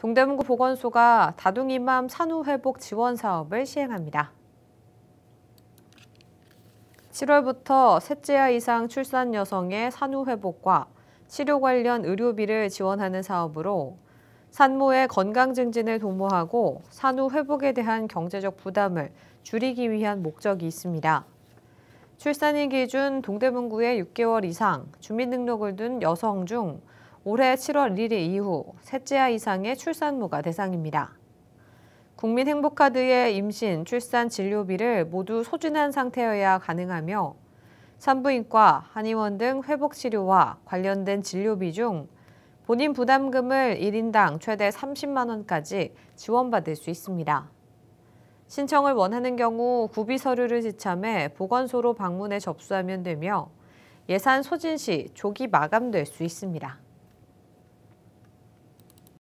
동대문구 보건소가 다둥이맘 산후 회복 지원 사업을 시행합니다. 7월부터 셋째 아 이상 출산 여성의 산후 회복과 치료 관련 의료비를 지원하는 사업으로 산모의 건강 증진을 도모하고 산후 회복에 대한 경제적 부담을 줄이기 위한 목적이 있습니다. 출산일 기준 동대문구에 6개월 이상 주민등록을 둔 여성 중 올해 7월 1일 이후 셋째 아 이상의 출산무가 대상입니다. 국민행복카드의 임신, 출산 진료비를 모두 소진한 상태여야 가능하며 산부인과, 한의원 등 회복치료와 관련된 진료비 중 본인 부담금을 1인당 최대 30만 원까지 지원받을 수 있습니다. 신청을 원하는 경우 구비 서류를 지참해 보건소로 방문해 접수하면 되며 예산 소진 시 조기 마감될 수 있습니다.